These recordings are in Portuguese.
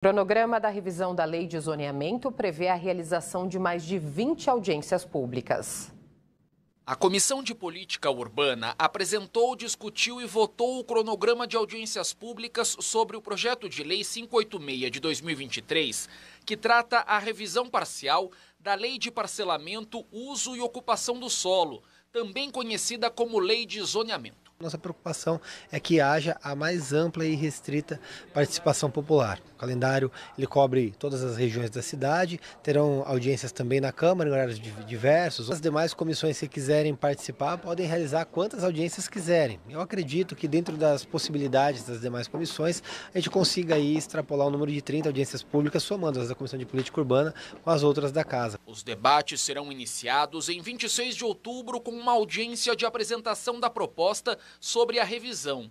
O cronograma da revisão da lei de zoneamento prevê a realização de mais de 20 audiências públicas. A Comissão de Política Urbana apresentou, discutiu e votou o cronograma de audiências públicas sobre o projeto de lei 586 de 2023, que trata a revisão parcial da Lei de Parcelamento, Uso e Ocupação do Solo, também conhecida como Lei de Zoneamento. Nossa preocupação é que haja a mais ampla e restrita participação popular. O calendário ele cobre todas as regiões da cidade, terão audiências também na Câmara em horários diversos. As demais comissões que quiserem participar podem realizar quantas audiências quiserem. Eu acredito que dentro das possibilidades das demais comissões, a gente consiga aí extrapolar o número de 30 audiências públicas, somando as da Comissão de Política Urbana com as outras da Casa. Os debates serão iniciados em 26 de outubro com uma audiência de apresentação da proposta sobre a revisão.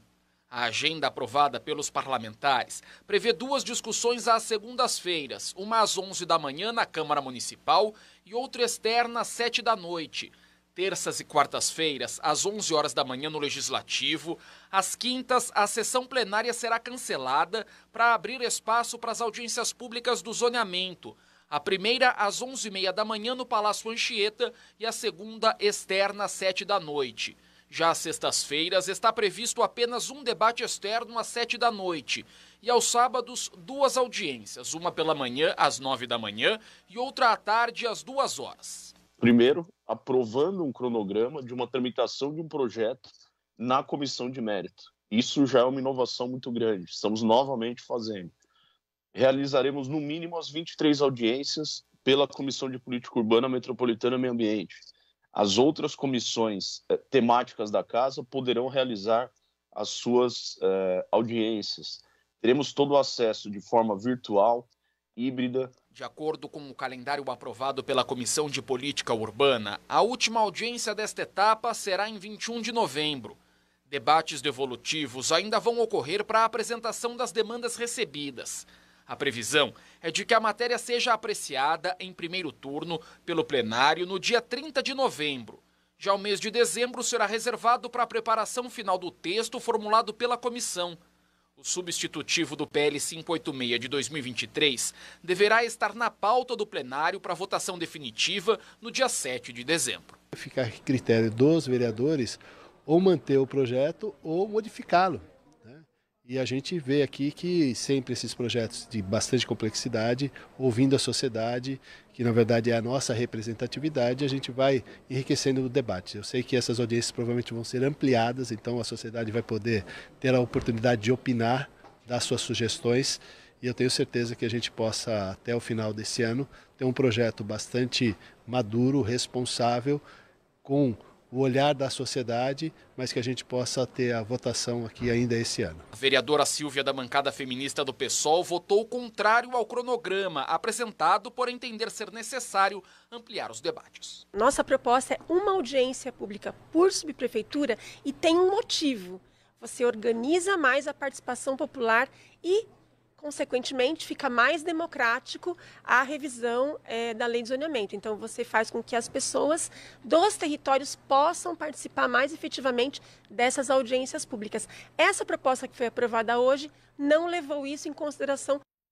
A agenda aprovada pelos parlamentares prevê duas discussões às segundas-feiras, uma às 11 da manhã na Câmara Municipal e outra externa às 7 da noite. Terças e quartas-feiras, às 11 horas da manhã no Legislativo. Às quintas, a sessão plenária será cancelada para abrir espaço para as audiências públicas do zoneamento. A primeira às 11h30 da manhã no Palácio Anchieta e a segunda externa às 7 da noite. Já às sextas-feiras está previsto apenas um debate externo às sete da noite e aos sábados duas audiências, uma pela manhã às nove da manhã e outra à tarde às duas horas. Primeiro, aprovando um cronograma de uma tramitação de um projeto na comissão de mérito. Isso já é uma inovação muito grande. Estamos novamente fazendo. Realizaremos no mínimo as 23 audiências pela Comissão de Política Urbana Metropolitana e Meio Ambiente as outras comissões eh, temáticas da casa poderão realizar as suas eh, audiências. Teremos todo o acesso de forma virtual, híbrida. De acordo com o calendário aprovado pela Comissão de Política Urbana, a última audiência desta etapa será em 21 de novembro. Debates devolutivos ainda vão ocorrer para a apresentação das demandas recebidas. A previsão é de que a matéria seja apreciada em primeiro turno pelo plenário no dia 30 de novembro. Já o mês de dezembro será reservado para a preparação final do texto formulado pela comissão. O substitutivo do PL 586 de 2023 deverá estar na pauta do plenário para votação definitiva no dia 7 de dezembro. Ficar a critério dos vereadores ou manter o projeto ou modificá-lo. E a gente vê aqui que sempre esses projetos de bastante complexidade, ouvindo a sociedade, que na verdade é a nossa representatividade, a gente vai enriquecendo o debate. Eu sei que essas audiências provavelmente vão ser ampliadas, então a sociedade vai poder ter a oportunidade de opinar, dar suas sugestões, e eu tenho certeza que a gente possa, até o final desse ano, ter um projeto bastante maduro, responsável, com o olhar da sociedade, mas que a gente possa ter a votação aqui ainda esse ano. A vereadora Silvia da bancada feminista do PSOL votou contrário ao cronograma apresentado por entender ser necessário ampliar os debates. Nossa proposta é uma audiência pública por subprefeitura e tem um motivo. Você organiza mais a participação popular e consequentemente, fica mais democrático a revisão é, da lei de zoneamento. Então, você faz com que as pessoas dos territórios possam participar mais efetivamente dessas audiências públicas. Essa proposta que foi aprovada hoje não levou isso em consideração